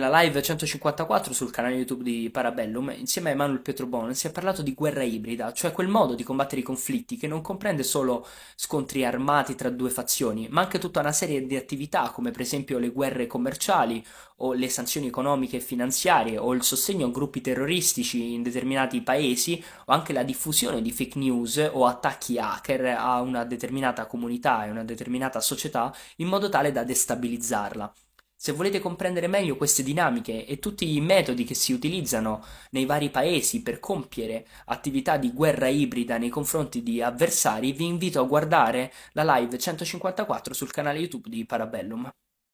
Nella live 154 sul canale YouTube di Parabellum, insieme a Emanuel Pietrobon, si è parlato di guerra ibrida, cioè quel modo di combattere i conflitti che non comprende solo scontri armati tra due fazioni, ma anche tutta una serie di attività come per esempio le guerre commerciali o le sanzioni economiche e finanziarie o il sostegno a gruppi terroristici in determinati paesi o anche la diffusione di fake news o attacchi hacker a una determinata comunità e una determinata società in modo tale da destabilizzarla. Se volete comprendere meglio queste dinamiche e tutti i metodi che si utilizzano nei vari paesi per compiere attività di guerra ibrida nei confronti di avversari, vi invito a guardare la live 154 sul canale YouTube di Parabellum.